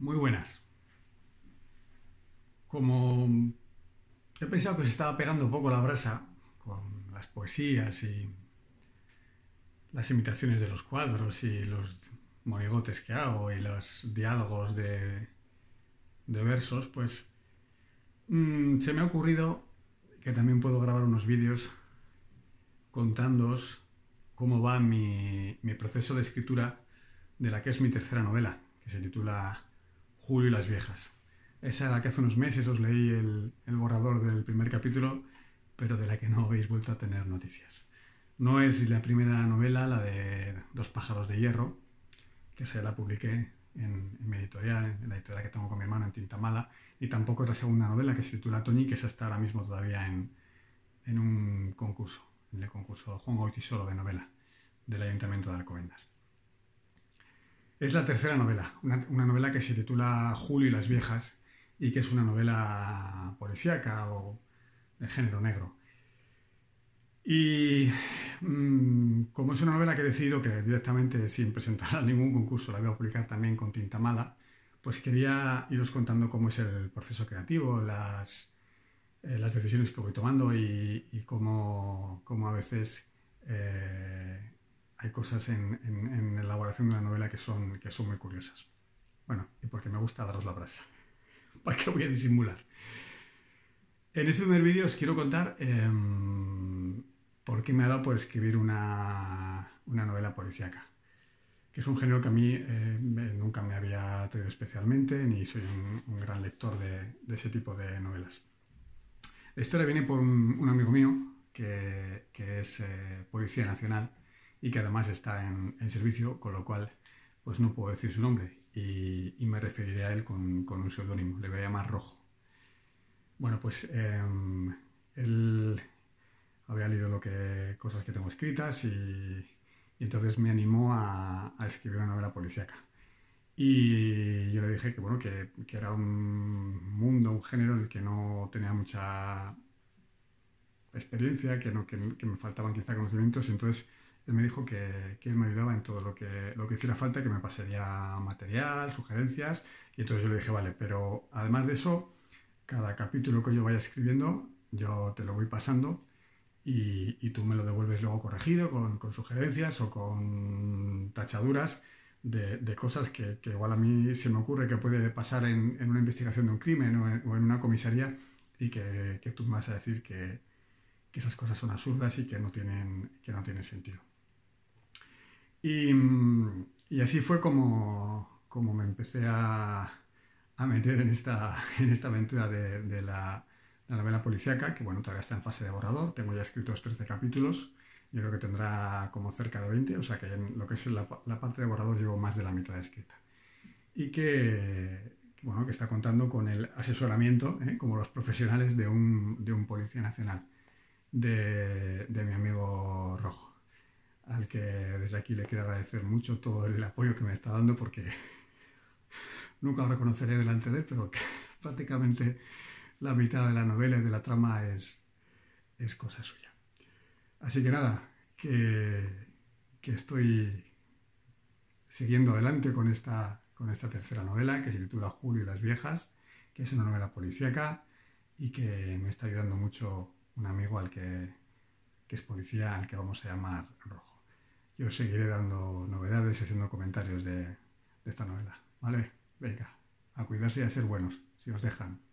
Muy buenas. Como he pensado que se estaba pegando un poco la brasa con las poesías y las imitaciones de los cuadros y los monigotes que hago y los diálogos de, versos, pues mm, se me ha ocurrido que también puedo grabar unos vídeos contándoos cómo va mi, mi proceso de escritura de la que es mi tercera novela, que se titula Julio y las viejas. Esa era la que hace unos meses os leí el, borrador del primer capítulo, pero de la que no habéis vuelto a tener noticias. No es la primera novela, la de Dos pájaros de hierro, que se la publiqué en, mi editorial, en la editorial que tengo con mi hermano en Tinta Mala, y tampoco es la segunda novela que se titula Toñi, que esa está ahora mismo todavía en, un concurso, en el concurso Juan solo de novela del Ayuntamiento de Alcobendas. Es la tercera novela, una, novela que se titula Julio y las viejas y que es una novela policíaca o de género negro. Y mm, como es una novela que he decidido que directamente sin presentar a ningún concurso la voy a publicar también con tinta mala, pues quería iros contando cómo es el proceso creativo, las, eh, decisiones que voy tomando y, cómo, a veces eh, hay cosas en, la elaboración de la novela que son, que son muy curiosas. Bueno, y porque me gusta daros la brasa. ¿Para qué voy a disimular? En este primer vídeo os quiero contar em, por qué me ha dado por escribir una, una novela policíaca, que es un género que a mí eh, nunca me había traído especialmente, ni soy un, gran lector de, ese tipo de novelas. La historia viene por un, amigo mío, que, es eh, policía nacional, y que además está en, servicio, con lo cual pues no puedo decir su nombre y, me referiré a él con, un seudónimo, le voy a llamar Rojo. Bueno, pues em, él había leído lo que, cosas que tengo escritas y, entonces me animó a, escribir una novela policíaca. Y yo le dije que, bueno, que, era un mundo, un género el que no tenía mucha experiencia, que, no, que, que, me faltaban quizá conocimientos, entonces me dijo que, él me ayudaba en todo lo que, lo que hiciera falta, que me pasaría material, sugerencias, y entonces yo le dije, vale, pero además de eso, cada capítulo que yo vaya escribiendo, yo te lo voy pasando y, tú me lo devuelves luego corregido, con, sugerencias o con tachaduras de, cosas que, igual a mí se me ocurre que puede pasar en, una investigación de un crimen o en, una comisaría y que, tú me vas a decir que, que esas cosas son absurdas y que no tienen, que no tienen sentido. Mm, y, así fue como, me empecé a, meter en esta, en esta aventura de, la, novela policíaca, que bueno, todavía está en fase de borrador, tengo ya escritos 13 capítulos, yo creo que tendrá como cerca de 20, o sea que en lo que es la, parte de borrador llevo más de la mitad escrita. Y que, bueno, que está contando con el asesoramiento, ¿eh? como los profesionales de un, policía nacional, de mi amigo Rojo al que desde aquí le quiero agradecer mucho todo el apoyo que me está dando porque nunca lo reconoceré delante de él, pero prácticamente la mitad de la novela y de la trama es, es cosa suya. Así que nada, que, estoy siguiendo adelante con esta, con esta tercera novela que se titula Julio y las viejas, que es una novela policíaca y que me está ayudando mucho un amigo al que, que es policía, al que vamos a llamar Rojo yo seguiré dando novedades y haciendo comentarios de, de esta novela. ¿Vale? Venga, a cuidarse y a ser buenos, si os dejan.